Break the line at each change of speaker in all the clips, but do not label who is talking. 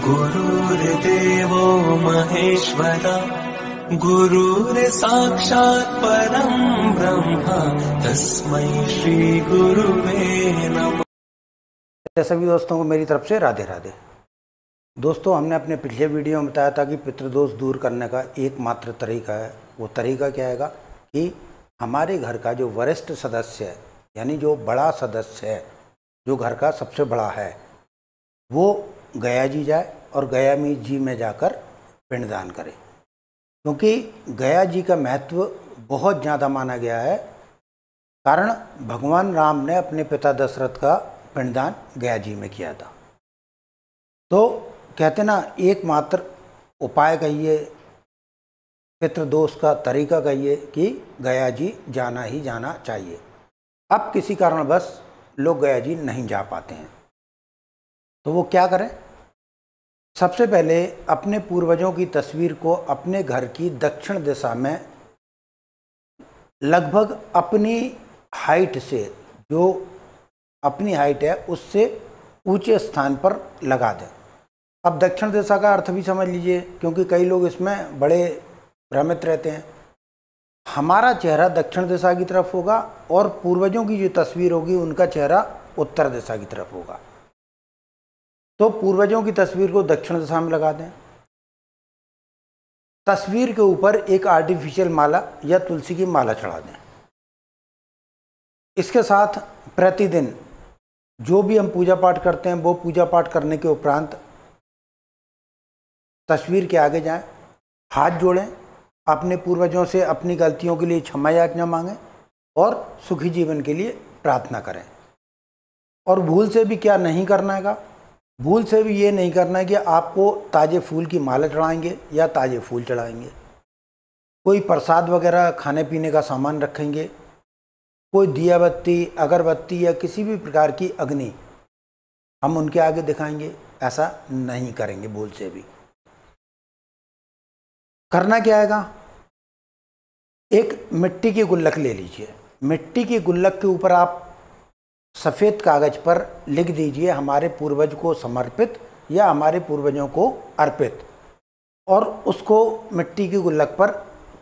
गुरुर्देव महेश्वर साक्षात् परम ब्रह्म तस्मै श्रीगुरुवे नमः सभी दोस्तों को मेरी तरफ से राधे राधे दोस्तों हमने अपने पिछले वीडियो में बताया था कि पितृदोष दूर करने का एकमात्र तरीका है वो तरीका क्या है कि हमारे घर का जो वरिष्ठ सदस्य है यानी जो बड़ा सदस्य है जो घर का सबसे बड़ा है वो गया जी जाए और गया में जी में जाकर पिंडदान करें क्योंकि गया जी का महत्व बहुत ज़्यादा माना गया है कारण भगवान राम ने अपने पिता दशरथ का पिंडदान गया जी में किया था तो कहते ना एकमात्र उपाय कहिए पितृदोष का तरीका कहिए कि गया जी जाना ही जाना चाहिए अब किसी कारणवश लोग गया जी नहीं जा पाते हैं तो वो क्या करें सबसे पहले अपने पूर्वजों की तस्वीर को अपने घर की दक्षिण दिशा में लगभग अपनी हाइट से जो अपनी हाइट है उससे ऊंचे स्थान पर लगा दें अब दक्षिण दिशा का अर्थ भी समझ लीजिए क्योंकि कई लोग इसमें बड़े भ्रमित रहते हैं हमारा चेहरा दक्षिण दिशा की तरफ होगा और पूर्वजों की जो तस्वीर होगी उनका चेहरा उत्तर दिशा की तरफ होगा तो पूर्वजों की तस्वीर को दक्षिण दिशा में लगा दें तस्वीर के ऊपर एक आर्टिफिशियल माला या तुलसी की माला चढ़ा दें इसके साथ प्रतिदिन जो भी हम पूजा पाठ करते हैं वो पूजा पाठ करने के उपरांत तस्वीर के आगे जाएं, हाथ जोड़ें अपने पूर्वजों से अपनी गलतियों के लिए क्षमा याचना मांगें और सुखी जीवन के लिए प्रार्थना करें और भूल से भी क्या नहीं करना है का भूल से भी ये नहीं करना है कि आपको ताज़े फूल की माला चढ़ाएंगे या ताज़े फूल चढ़ाएंगे कोई प्रसाद वगैरह खाने पीने का सामान रखेंगे कोई दिया बत्ती अगरबत्ती या किसी भी प्रकार की अग्नि हम उनके आगे दिखाएंगे ऐसा नहीं करेंगे भूल से भी करना क्या आएगा एक मिट्टी की गुल्लक ले लीजिए मिट्टी की गुल्लक के ऊपर आप सफ़ेद कागज़ पर लिख दीजिए हमारे पूर्वज को समर्पित या हमारे पूर्वजों को अर्पित और उसको मिट्टी की गुल्लक पर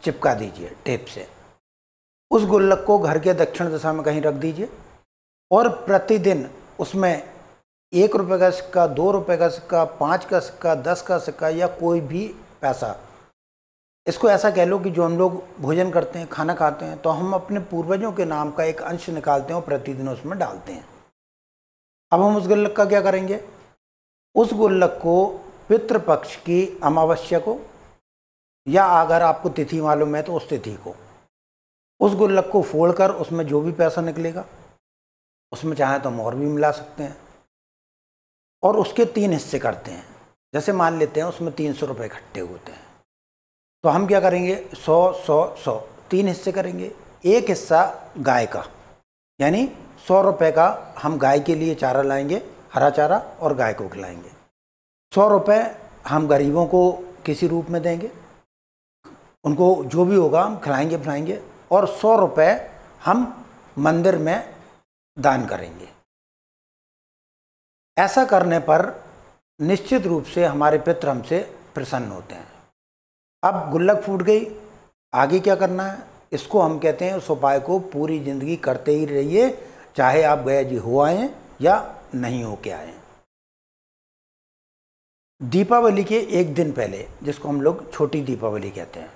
चिपका दीजिए टेप से उस गुल्लक को घर के दक्षिण दिशा में कहीं रख दीजिए और प्रतिदिन उसमें एक रुपये का सिक्का दो रुपये का सिक्का पाँच का सिक्का दस का सिक्का या कोई भी पैसा इसको ऐसा कह लो कि जो हम लोग भोजन करते हैं खाना खाते हैं तो हम अपने पूर्वजों के नाम का एक अंश निकालते हैं और प्रतिदिन उसमें डालते हैं अब हम उस गुल्लक का क्या करेंगे उस गुल्लक को पितृपक्ष की अमावस्या को या अगर आपको तिथि मालूम है तो उस तिथि को उस गुल्लक को फोड़ कर उसमें जो भी पैसा निकलेगा उसमें चाहे तो हम और भी मिला सकते हैं और उसके तीन हिस्से करते हैं जैसे मान लेते हैं उसमें तीन सौ रुपये इकट्ठे होते हैं तो हम क्या करेंगे सौ सौ सौ तीन हिस्से करेंगे एक हिस्सा गाय का यानी सौ रुपये का हम गाय के लिए चारा लाएंगे हरा चारा और गाय को खिलाएंगे सौ रुपये हम गरीबों को किसी रूप में देंगे उनको जो भी होगा हम खिलाएंगे पिलाएंगे और सौ रुपये हम मंदिर में दान करेंगे ऐसा करने पर निश्चित रूप से हमारे पितर हमसे प्रसन्न होते हैं अब गुल्लक फूट गई आगे क्या करना है इसको हम कहते हैं उस उपाय को पूरी ज़िंदगी करते ही रहिए चाहे आप गया जी हो आए या नहीं हो के आए दीपावली के एक दिन पहले जिसको हम लोग छोटी दीपावली कहते हैं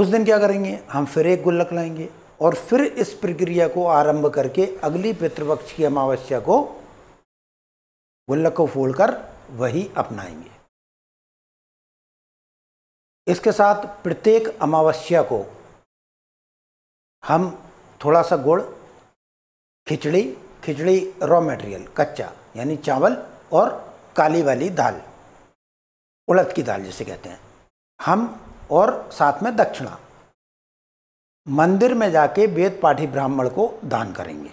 उस दिन क्या करेंगे हम फिर एक गुल्लक लाएंगे और फिर इस प्रक्रिया को आरंभ करके अगली पितृपक्ष की अमावस्या को गुल्लक को फोड़कर वही अपनाएंगे इसके साथ प्रत्येक अमावस्या को हम थोड़ा सा गुड़ खिचड़ी खिचड़ी रॉ मटेरियल कच्चा यानी चावल और काली वाली दाल उड़द की दाल जिसे कहते हैं हम और साथ में दक्षिणा मंदिर में जाके वेद पाठी ब्राह्मण को दान करेंगे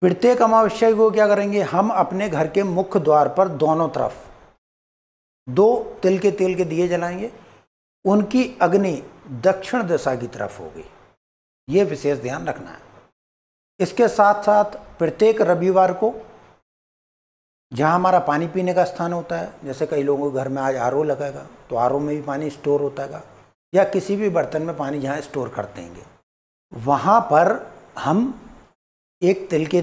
प्रत्येक अमावस्या को क्या करेंगे हम अपने घर के मुख्य द्वार पर दोनों तरफ दो तिल के तेल के दिए जलाएंगे उनकी अग्नि दक्षिण दिशा की तरफ होगी ये विशेष ध्यान रखना है इसके साथ साथ प्रत्येक रविवार को जहाँ हमारा पानी पीने का स्थान होता है जैसे कई लोगों के घर में आज आर लगेगा तो आर में भी पानी स्टोर होता है या किसी भी बर्तन में पानी जहाँ स्टोर कर देंगे वहाँ पर हम एक तिल के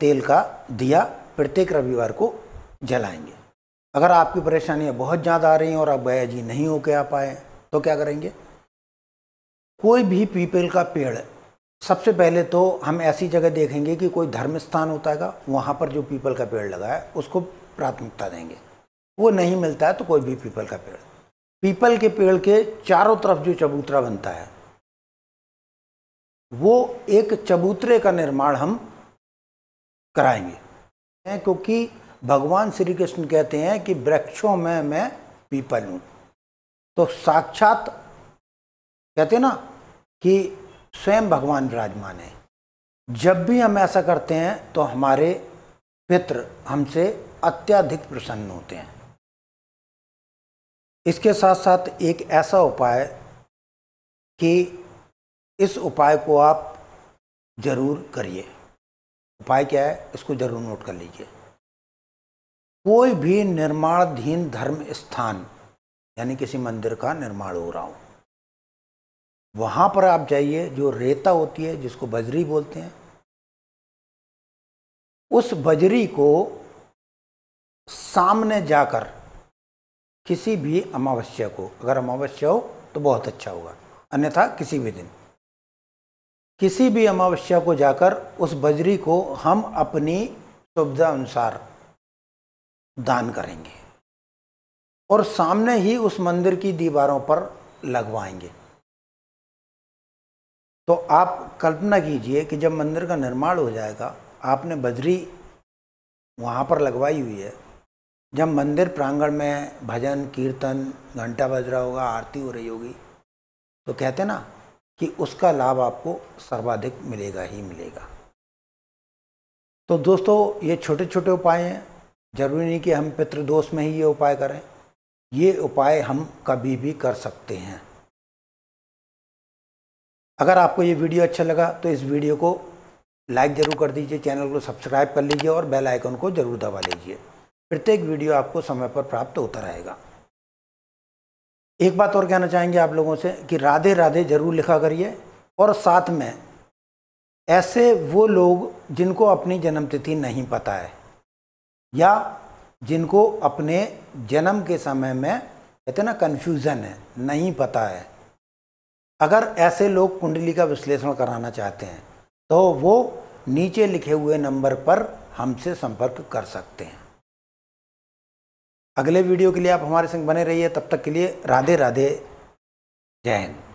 तेल का दिया प्रत्येक रविवार को जलाएंगे अगर आपकी परेशानियाँ बहुत ज़्यादा आ रही हैं और आप गया जी नहीं होके आ पाए तो क्या करेंगे कोई भी पीपल का पेड़ सबसे पहले तो हम ऐसी जगह देखेंगे कि कोई धर्म स्थान होता है वहाँ पर जो पीपल का पेड़ लगा है उसको प्राथमिकता देंगे वो नहीं मिलता है तो कोई भी पीपल का पेड़ पीपल के पेड़ के चारों तरफ जो चबूतरा बनता है वो एक चबूतरे का निर्माण हम कराएंगे क्योंकि भगवान श्री कृष्ण कहते हैं कि वृक्षों में मैं पीपल हूँ तो साक्षात कहते ना कि स्वयं भगवान विराजमान है जब भी हम ऐसा करते हैं तो हमारे पितृ हमसे अत्याधिक प्रसन्न होते हैं इसके साथ साथ एक ऐसा उपाय कि इस उपाय को आप ज़रूर करिए उपाय क्या है इसको ज़रूर नोट कर लीजिए कोई भी निर्माणाधीन धर्म स्थान यानी किसी मंदिर का निर्माण हो रहा हो वहाँ पर आप जाइए जो रेता होती है जिसको बजरी बोलते हैं उस बजरी को सामने जाकर किसी भी अमावस्या को अगर अमावस्या हो तो बहुत अच्छा होगा अन्यथा किसी भी दिन किसी भी अमावस्या को जाकर उस बजरी को हम अपनी सुविधा अनुसार दान करेंगे और सामने ही उस मंदिर की दीवारों पर लगवाएंगे तो आप कल्पना कीजिए कि जब मंदिर का निर्माण हो जाएगा आपने बजरी वहाँ पर लगवाई हुई है जब मंदिर प्रांगण में भजन कीर्तन घंटा बज रहा होगा आरती हो रही होगी तो कहते ना कि उसका लाभ आपको सर्वाधिक मिलेगा ही मिलेगा तो दोस्तों ये छोटे छोटे उपाय हैं जरूरी नहीं कि हम पितृदोष में ही ये उपाय करें ये उपाय हम कभी भी कर सकते हैं अगर आपको ये वीडियो अच्छा लगा तो इस वीडियो को लाइक ज़रूर कर दीजिए चैनल को सब्सक्राइब कर लीजिए और बेल आइकन को ज़रूर दबा लीजिए प्रत्येक वीडियो आपको समय पर प्राप्त होता रहेगा एक बात और कहना चाहेंगे आप लोगों से कि राधे राधे ज़रूर लिखा करिए और साथ में ऐसे वो लोग जिनको अपनी जन्मतिथि नहीं पता है या जिनको अपने जन्म के समय में इतना कन्फ्यूज़न है नहीं पता है अगर ऐसे लोग कुंडली का विश्लेषण कराना चाहते हैं तो वो नीचे लिखे हुए नंबर पर हमसे संपर्क कर सकते हैं अगले वीडियो के लिए आप हमारे संग बने रहिए तब तक के लिए राधे राधे जय हिंद